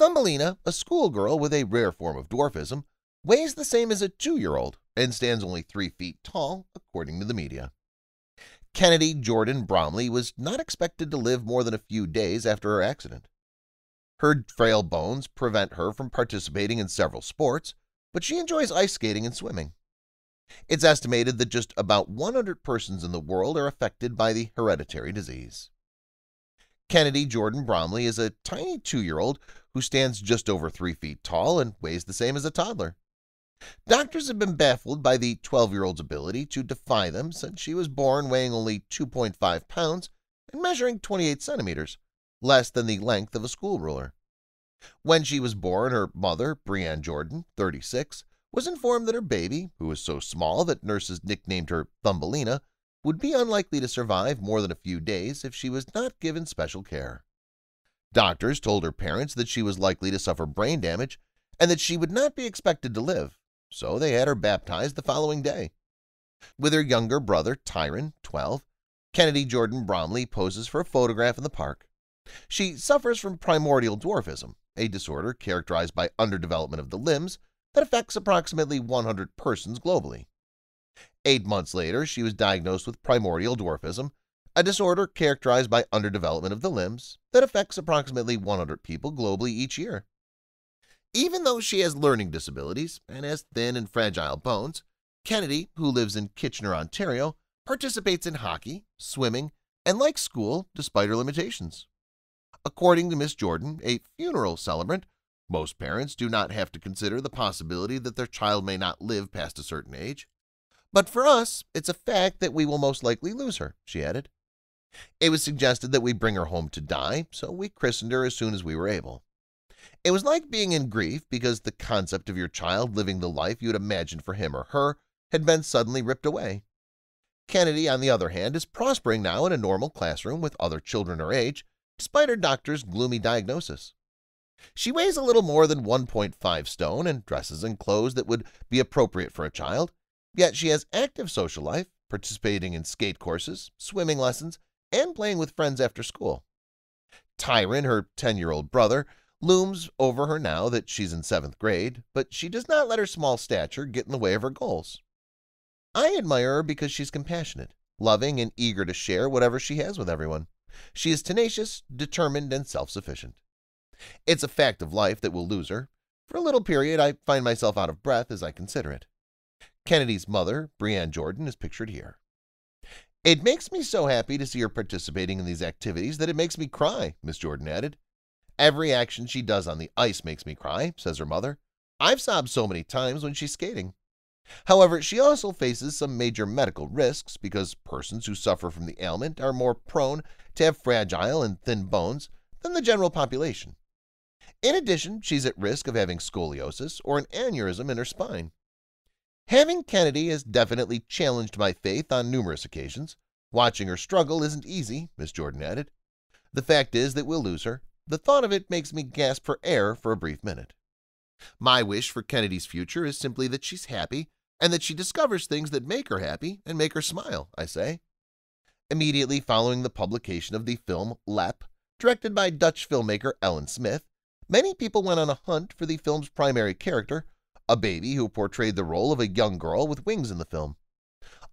Thumbelina, a schoolgirl with a rare form of dwarfism, weighs the same as a two-year-old and stands only three feet tall, according to the media. Kennedy Jordan Bromley was not expected to live more than a few days after her accident. Her frail bones prevent her from participating in several sports, but she enjoys ice skating and swimming. It's estimated that just about 100 persons in the world are affected by the hereditary disease. Kennedy Jordan Bromley is a tiny two-year-old who stands just over three feet tall and weighs the same as a toddler. Doctors have been baffled by the 12-year-old's ability to defy them since she was born weighing only 2.5 pounds and measuring 28 centimeters, less than the length of a school ruler. When she was born, her mother, Breanne Jordan, 36, was informed that her baby, who was so small that nurses nicknamed her Thumbelina, would be unlikely to survive more than a few days if she was not given special care. Doctors told her parents that she was likely to suffer brain damage and that she would not be expected to live, so they had her baptized the following day. With her younger brother, Tyron, 12, Kennedy Jordan Bromley poses for a photograph in the park. She suffers from primordial dwarfism, a disorder characterized by underdevelopment of the limbs that affects approximately 100 persons globally. Eight months later, she was diagnosed with primordial dwarfism, a disorder characterized by underdevelopment of the limbs that affects approximately 100 people globally each year. Even though she has learning disabilities and has thin and fragile bones, Kennedy, who lives in Kitchener, Ontario, participates in hockey, swimming, and likes school despite her limitations. According to Miss Jordan, a funeral celebrant, most parents do not have to consider the possibility that their child may not live past a certain age. But for us, it's a fact that we will most likely lose her, she added. It was suggested that we bring her home to die, so we christened her as soon as we were able. It was like being in grief because the concept of your child living the life you had imagined for him or her had been suddenly ripped away. Kennedy, on the other hand, is prospering now in a normal classroom with other children her age, despite her doctor's gloomy diagnosis. She weighs a little more than 1.5 stone and dresses in clothes that would be appropriate for a child, Yet she has active social life, participating in skate courses, swimming lessons, and playing with friends after school. Tyron, her 10-year-old brother, looms over her now that she's in seventh grade, but she does not let her small stature get in the way of her goals. I admire her because she's compassionate, loving, and eager to share whatever she has with everyone. She is tenacious, determined, and self-sufficient. It's a fact of life that will lose her. For a little period, I find myself out of breath as I consider it. Kennedy's mother, Breanne Jordan, is pictured here. It makes me so happy to see her participating in these activities that it makes me cry, Miss Jordan added. Every action she does on the ice makes me cry, says her mother. I've sobbed so many times when she's skating. However, she also faces some major medical risks because persons who suffer from the ailment are more prone to have fragile and thin bones than the general population. In addition, she's at risk of having scoliosis or an aneurysm in her spine. Having Kennedy has definitely challenged my faith on numerous occasions. Watching her struggle isn't easy, Miss Jordan added. The fact is that we'll lose her. The thought of it makes me gasp for air for a brief minute. My wish for Kennedy's future is simply that she's happy and that she discovers things that make her happy and make her smile, I say. Immediately following the publication of the film Lap, directed by Dutch filmmaker Ellen Smith, many people went on a hunt for the film's primary character a baby who portrayed the role of a young girl with wings in the film.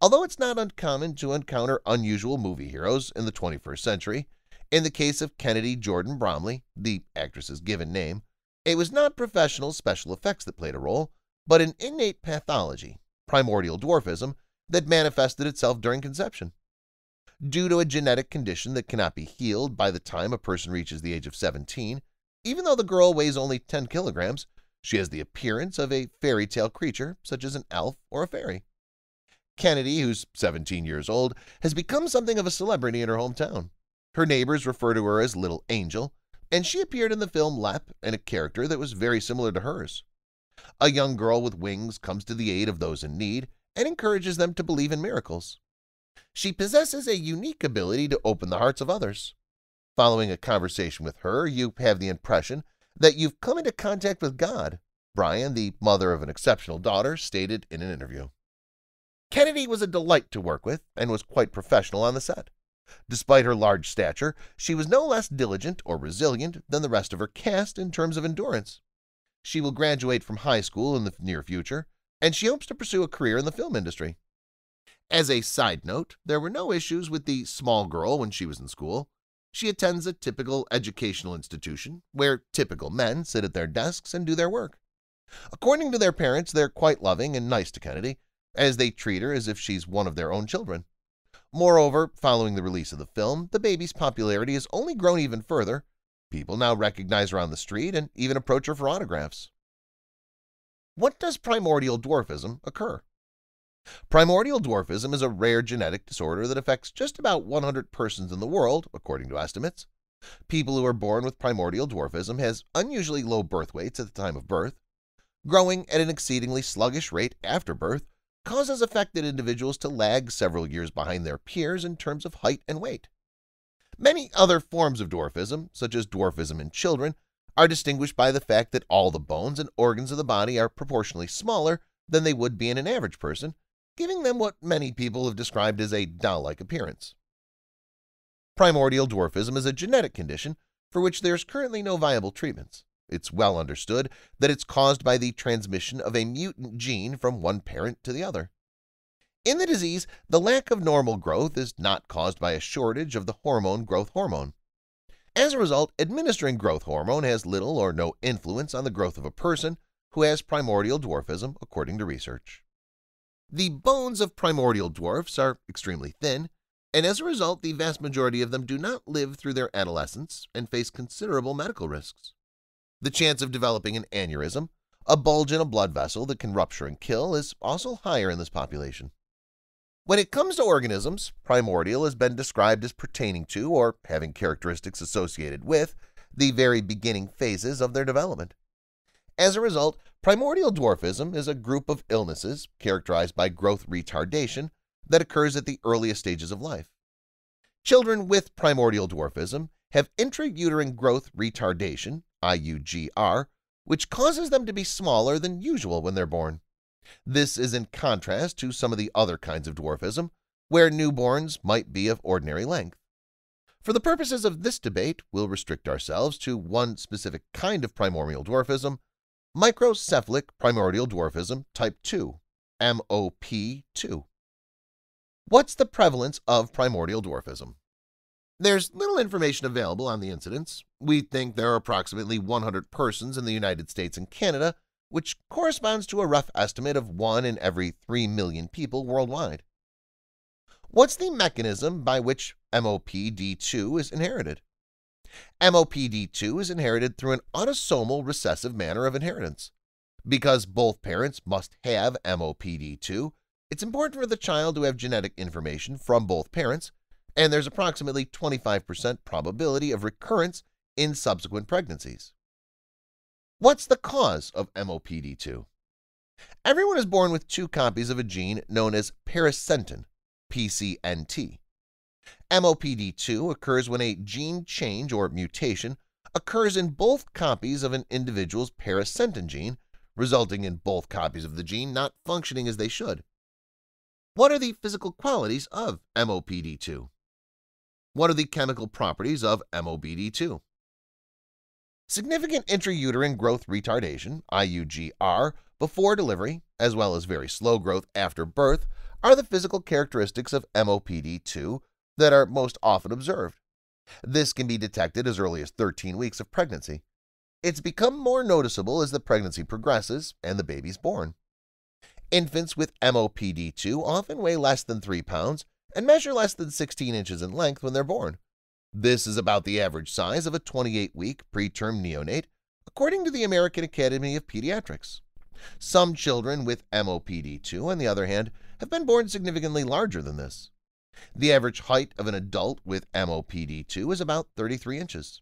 Although it's not uncommon to encounter unusual movie heroes in the 21st century, in the case of Kennedy Jordan Bromley, the actress's given name, it was not professional special effects that played a role, but an innate pathology, primordial dwarfism, that manifested itself during conception. Due to a genetic condition that cannot be healed by the time a person reaches the age of 17, even though the girl weighs only 10 kilograms, she has the appearance of a fairy tale creature, such as an elf or a fairy. Kennedy, who's 17 years old, has become something of a celebrity in her hometown. Her neighbors refer to her as Little Angel, and she appeared in the film Lap in a character that was very similar to hers. A young girl with wings comes to the aid of those in need and encourages them to believe in miracles. She possesses a unique ability to open the hearts of others. Following a conversation with her, you have the impression that you've come into contact with God, Brian, the mother of an exceptional daughter, stated in an interview. Kennedy was a delight to work with and was quite professional on the set. Despite her large stature, she was no less diligent or resilient than the rest of her cast in terms of endurance. She will graduate from high school in the near future, and she hopes to pursue a career in the film industry. As a side note, there were no issues with the small girl when she was in school. She attends a typical educational institution where typical men sit at their desks and do their work. According to their parents, they're quite loving and nice to Kennedy, as they treat her as if she's one of their own children. Moreover, following the release of the film, the baby's popularity has only grown even further. People now recognize her on the street and even approach her for autographs. What does primordial dwarfism occur? Primordial dwarfism is a rare genetic disorder that affects just about 100 persons in the world, according to estimates. People who are born with primordial dwarfism has unusually low birth weights at the time of birth. Growing at an exceedingly sluggish rate after birth causes affected individuals to lag several years behind their peers in terms of height and weight. Many other forms of dwarfism, such as dwarfism in children, are distinguished by the fact that all the bones and organs of the body are proportionally smaller than they would be in an average person, giving them what many people have described as a doll-like appearance. Primordial dwarfism is a genetic condition for which there's currently no viable treatments. It's well understood that it's caused by the transmission of a mutant gene from one parent to the other. In the disease, the lack of normal growth is not caused by a shortage of the hormone growth hormone. As a result, administering growth hormone has little or no influence on the growth of a person who has primordial dwarfism, according to research. The bones of primordial dwarfs are extremely thin, and as a result the vast majority of them do not live through their adolescence and face considerable medical risks. The chance of developing an aneurysm, a bulge in a blood vessel that can rupture and kill, is also higher in this population. When it comes to organisms, primordial has been described as pertaining to or having characteristics associated with the very beginning phases of their development. As a result, primordial dwarfism is a group of illnesses characterized by growth retardation that occurs at the earliest stages of life. Children with primordial dwarfism have intrauterine growth retardation IUGR, which causes them to be smaller than usual when they're born. This is in contrast to some of the other kinds of dwarfism, where newborns might be of ordinary length. For the purposes of this debate, we'll restrict ourselves to one specific kind of primordial dwarfism, microcephalic primordial dwarfism type 2, MOP2. What's the prevalence of primordial dwarfism? There's little information available on the incidence. We think there are approximately 100 persons in the United States and Canada, which corresponds to a rough estimate of 1 in every 3 million people worldwide. What's the mechanism by which MOPD2 is inherited? MOPD2 is inherited through an autosomal recessive manner of inheritance. Because both parents must have MOPD2, it's important for the child to have genetic information from both parents, and there's approximately 25% probability of recurrence in subsequent pregnancies. What's the cause of MOPD2? Everyone is born with two copies of a gene known as paracentin, PCNT. MOPD2 occurs when a gene change or mutation occurs in both copies of an individual's paracentin gene, resulting in both copies of the gene not functioning as they should. What are the physical qualities of MOPD2? What are the chemical properties of MOBD2? Significant intrauterine growth retardation IUGR, before delivery, as well as very slow growth after birth, are the physical characteristics of MOPD2 that are most often observed. This can be detected as early as 13 weeks of pregnancy. It's become more noticeable as the pregnancy progresses and the baby's born. Infants with MOPD2 often weigh less than 3 pounds and measure less than 16 inches in length when they're born. This is about the average size of a 28-week preterm neonate, according to the American Academy of Pediatrics. Some children with MOPD2, on the other hand, have been born significantly larger than this. The average height of an adult with MOPD2 is about 33 inches.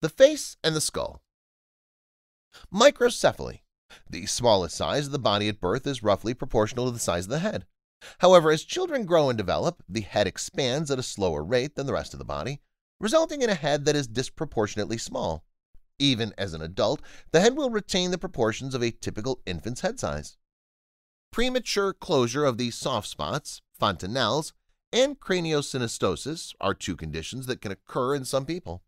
The face and the skull. Microcephaly. The smallest size of the body at birth is roughly proportional to the size of the head. However, as children grow and develop, the head expands at a slower rate than the rest of the body, resulting in a head that is disproportionately small. Even as an adult, the head will retain the proportions of a typical infant's head size. Premature closure of the soft spots, fontanelles, and craniosynostosis are two conditions that can occur in some people.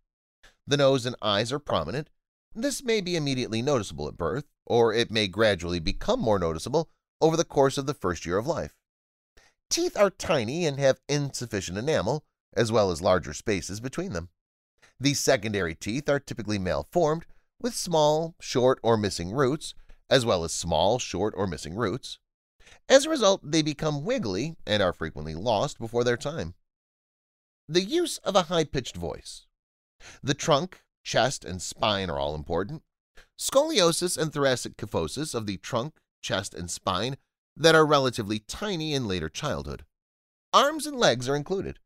The nose and eyes are prominent. This may be immediately noticeable at birth, or it may gradually become more noticeable over the course of the first year of life. Teeth are tiny and have insufficient enamel, as well as larger spaces between them. These secondary teeth are typically malformed, with small, short, or missing roots, as well as small, short, or missing roots. As a result, they become wiggly and are frequently lost before their time. The use of a high-pitched voice. The trunk, chest, and spine are all important. Scoliosis and thoracic kyphosis of the trunk, chest, and spine that are relatively tiny in later childhood. Arms and legs are included.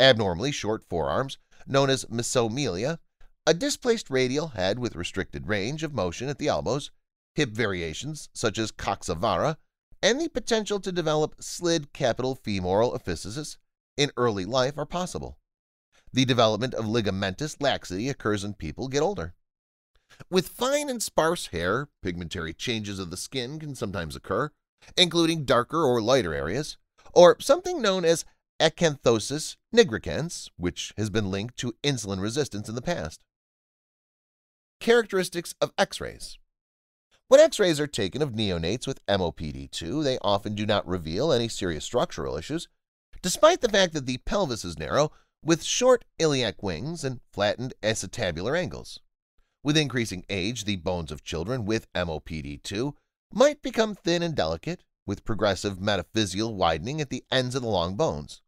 Abnormally short forearms, known as mesomelia, a displaced radial head with restricted range of motion at the elbows, hip variations such as coxavara and the potential to develop slid capital femoral aphysis in early life are possible. The development of ligamentous laxity occurs in people get older. With fine and sparse hair, pigmentary changes of the skin can sometimes occur, including darker or lighter areas, or something known as acanthosis nigricans, which has been linked to insulin resistance in the past. Characteristics of X-rays when x-rays are taken of neonates with MOPD2, they often do not reveal any serious structural issues, despite the fact that the pelvis is narrow with short iliac wings and flattened acetabular angles. With increasing age, the bones of children with MOPD2 might become thin and delicate, with progressive metaphyseal widening at the ends of the long bones.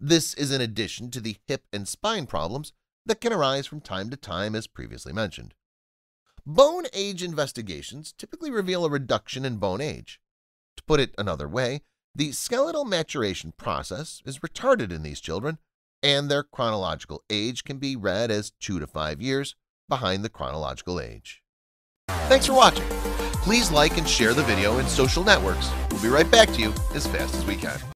This is in addition to the hip and spine problems that can arise from time to time as previously mentioned. Bone age investigations typically reveal a reduction in bone age. To put it another way, the skeletal maturation process is retarded in these children, and their chronological age can be read as 2 to 5 years behind the chronological age. Thanks for watching. Please like and share the video in social networks. We'll be right back to you as fast as we can.